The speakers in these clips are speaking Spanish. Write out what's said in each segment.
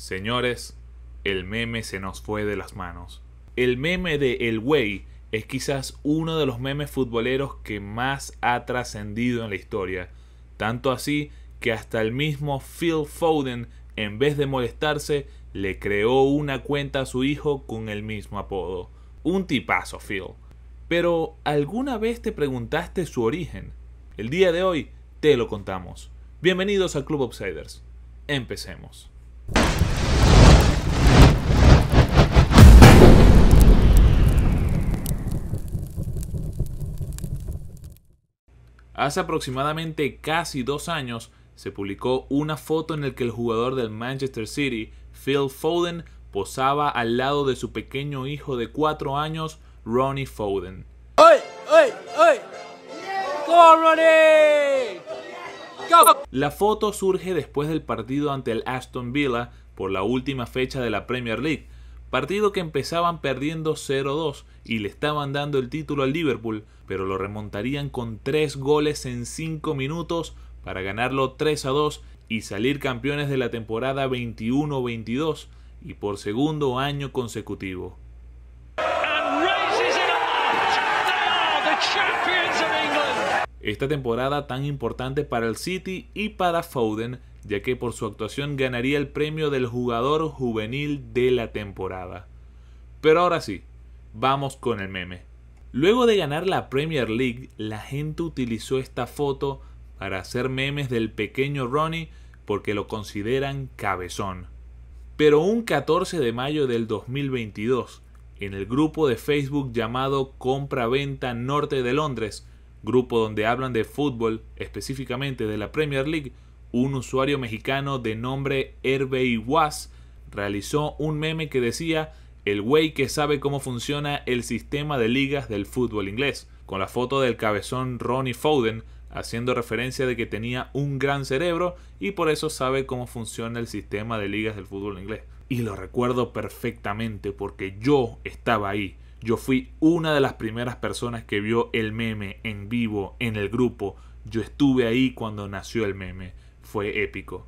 Señores, el meme se nos fue de las manos. El meme de El Güey es quizás uno de los memes futboleros que más ha trascendido en la historia. Tanto así que hasta el mismo Phil Foden, en vez de molestarse, le creó una cuenta a su hijo con el mismo apodo. Un tipazo, Phil. Pero, ¿alguna vez te preguntaste su origen? El día de hoy te lo contamos. Bienvenidos al Club Outsiders. Empecemos. Hace aproximadamente casi dos años se publicó una foto en la que el jugador del Manchester City, Phil Foden, posaba al lado de su pequeño hijo de cuatro años, Ronnie Foden. ¡Oy, oy, oy! ¡Go, Ronnie! La foto surge después del partido ante el Aston Villa por la última fecha de la Premier League, partido que empezaban perdiendo 0-2 y le estaban dando el título al Liverpool, pero lo remontarían con 3 goles en 5 minutos para ganarlo 3-2 y salir campeones de la temporada 21-22 y por segundo año consecutivo. esta temporada tan importante para el City y para Foden, ya que por su actuación ganaría el premio del jugador juvenil de la temporada. Pero ahora sí, vamos con el meme. Luego de ganar la Premier League, la gente utilizó esta foto para hacer memes del pequeño Ronnie porque lo consideran cabezón. Pero un 14 de mayo del 2022, en el grupo de Facebook llamado Compra-Venta Norte de Londres, grupo donde hablan de fútbol, específicamente de la Premier League, un usuario mexicano de nombre Herbey Was realizó un meme que decía el güey que sabe cómo funciona el sistema de ligas del fútbol inglés, con la foto del cabezón Ronnie Foden haciendo referencia de que tenía un gran cerebro y por eso sabe cómo funciona el sistema de ligas del fútbol inglés. Y lo recuerdo perfectamente porque yo estaba ahí. Yo fui una de las primeras personas que vio el meme en vivo, en el grupo. Yo estuve ahí cuando nació el meme. Fue épico.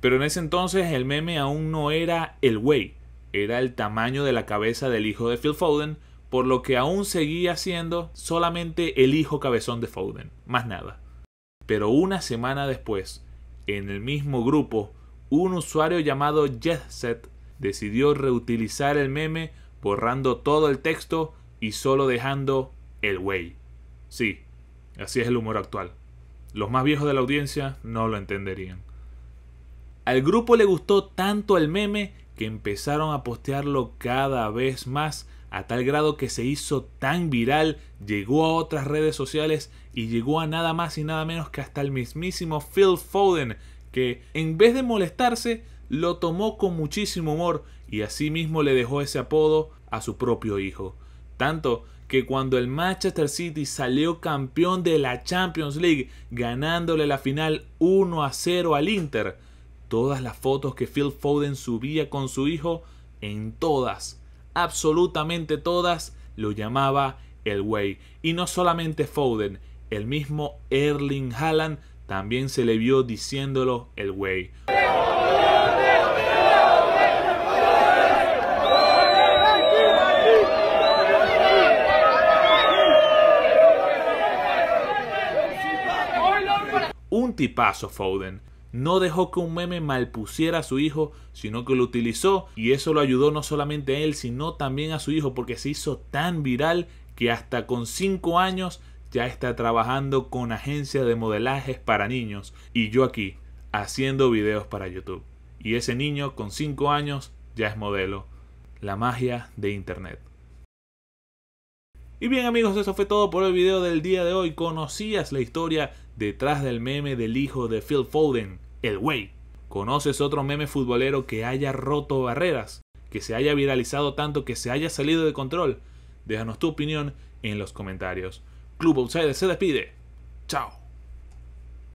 Pero en ese entonces el meme aún no era el wey era el tamaño de la cabeza del hijo de Phil Foden, por lo que aún seguía siendo solamente el hijo cabezón de Foden, más nada. Pero una semana después, en el mismo grupo, un usuario llamado JetSet decidió reutilizar el meme borrando todo el texto y solo dejando el güey. Sí, así es el humor actual. Los más viejos de la audiencia no lo entenderían. Al grupo le gustó tanto el meme que empezaron a postearlo cada vez más a tal grado que se hizo tan viral, llegó a otras redes sociales y llegó a nada más y nada menos que hasta el mismísimo Phil Foden, que en vez de molestarse, lo tomó con muchísimo humor y asimismo le dejó ese apodo a su propio hijo. Tanto que cuando el Manchester City salió campeón de la Champions League, ganándole la final 1 a 0 al Inter, todas las fotos que Phil Foden subía con su hijo, en todas, absolutamente todas, lo llamaba el güey. Y no solamente Foden, el mismo Erling Haaland también se le vio diciéndolo el güey. Un tipazo Foden. No dejó que un meme malpusiera a su hijo, sino que lo utilizó y eso lo ayudó no solamente a él, sino también a su hijo porque se hizo tan viral que hasta con 5 años ya está trabajando con agencia de modelajes para niños y yo aquí haciendo videos para YouTube. Y ese niño con 5 años ya es modelo. La magia de Internet. Y bien amigos, eso fue todo por el video del día de hoy. ¿Conocías la historia detrás del meme del hijo de Phil Foden, el güey? ¿Conoces otro meme futbolero que haya roto barreras? ¿Que se haya viralizado tanto que se haya salido de control? Déjanos tu opinión en los comentarios. Club Outsider se despide. Chao.